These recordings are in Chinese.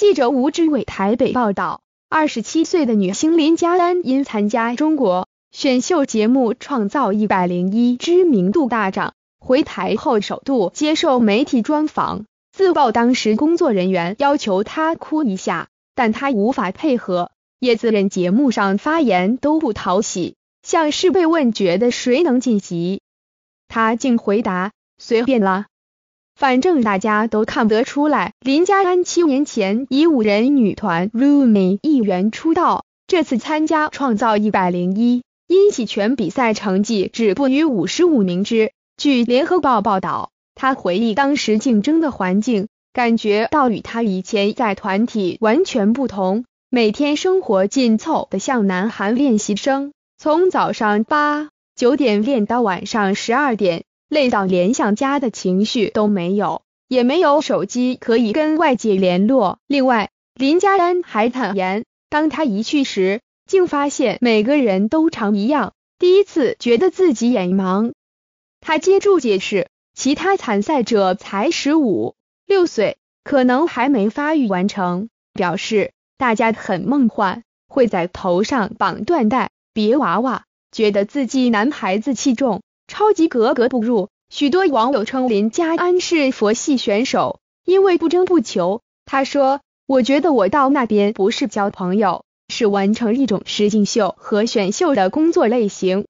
记者吴志伟台北报道，二十七岁的女星林嘉丹因参加中国选秀节目《创造一百零一》，知名度大涨。回台后首度接受媒体专访，自曝当时工作人员要求她哭一下，但她无法配合。也自认节目上发言都不讨喜，像是被问觉得谁能晋级，她竟回答随便啦。反正大家都看得出来，林家安七年前以五人女团 Rumi 一员出道，这次参加《创造一百零一》，因喜全比赛成绩止步于五十五名之。据《联合报》报道，他回忆当时竞争的环境，感觉到与他以前在团体完全不同，每天生活紧凑的像男韩练习生，从早上八九点练到晚上十二点。累到连想家的情绪都没有，也没有手机可以跟外界联络。另外，林佳丹还坦言，当他一去时，竟发现每个人都长一样，第一次觉得自己眼盲。他接住解释，其他参赛者才十五六岁，可能还没发育完成。表示大家很梦幻，会在头上绑缎带、别娃娃，觉得自己男孩子气重。超级格格不入，许多网友称林佳安是佛系选手，因为不争不求。他说：“我觉得我到那边不是交朋友，是完成一种实景秀和选秀的工作类型。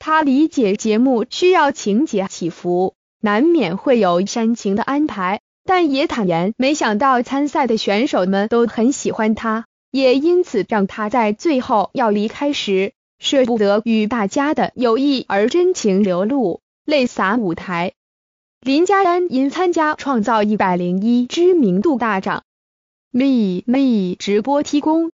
他理解节目需要情节起伏，难免会有煽情的安排，但也坦言没想到参赛的选手们都很喜欢他，也因此让他在最后要离开时。”舍不得与大家的友谊而真情流露，泪洒舞台。林嘉丹因参加《创造一百零一》，知名度大涨。Me Me 直播提供。